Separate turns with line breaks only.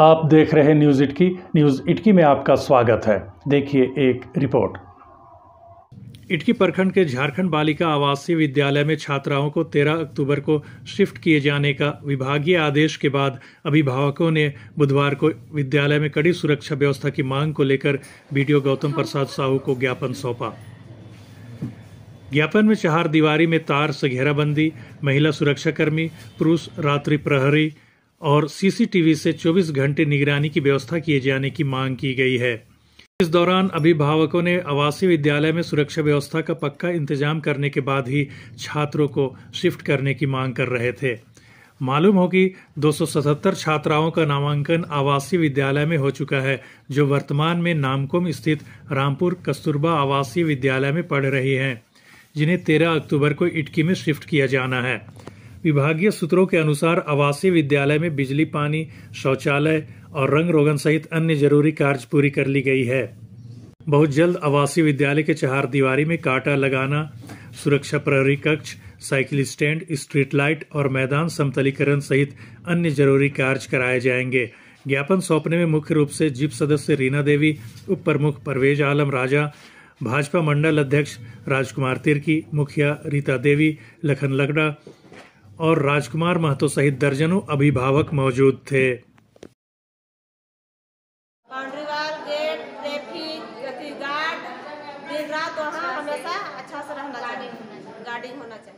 आप देख रहे हैं न्यूज़ इटकी न्यूज़ इटकी में आपका स्वागत है देखिए एक रिपोर्ट इटकी प्रखंड के झारखंड बालिका आवासीय विद्यालय में छात्राओं को 13 अक्टूबर को शिफ्ट किए जाने का विभागीय आदेश के बाद अभिभावकों ने बुधवार को विद्यालय में कड़ी सुरक्षा व्यवस्था की मांग को लेकर वीडियो गौतम प्रसाद साहू को ज्ञापन सौंपा ज्ञापन में चार दीवारी में तार से घेराबंदी महिला सुरक्षाकर्मी पुरुष रात्रि प्रहरी और सीसीटीवी से 24 घंटे निगरानी की व्यवस्था किए जाने की मांग की गई है इस दौरान अभिभावकों ने आवासीय विद्यालय में सुरक्षा व्यवस्था का पक्का इंतजाम करने के बाद ही छात्रों को शिफ्ट करने की मांग कर रहे थे मालूम हो कि 277 छात्राओं का नामांकन आवासीय विद्यालय में हो चुका है जो वर्तमान में नामकुम स्थित रामपुर कस्तूरबा आवासीय विद्यालय में पढ़ रही हैं जिन्हें 13 अक्टूबर को इटकी में शिफ्ट किया जाना है विभागीय सूत्रों के अनुसार आवासीय विद्यालय में बिजली पानी शौचालय और रंग रोगन सहित अन्य जरूरी कार्य पूरी कर ली गई है बहुत जल्द आवासीय विद्यालय के चार दीवारी में कांटा लगाना सुरक्षा प्रहरी कक्ष साइकिल स्टैंड स्ट्रीट लाइट और मैदान समतलीकरण सहित अन्य जरूरी कार्य कराए जाएंगे ज्ञापन सौंपने में मुख्य रूप से जिप सदस्य रीना देवी उप प्रमुख परवेज आलम राजा भाजपा मंडल अध्यक्ष राजकुमार तिर्की मुखिया रीता देवी लखन लगड़ा और राजकुमार महतो सहित दर्जनों अभिभावक मौजूद थे गार्डिंग अच्छा होना चाहिए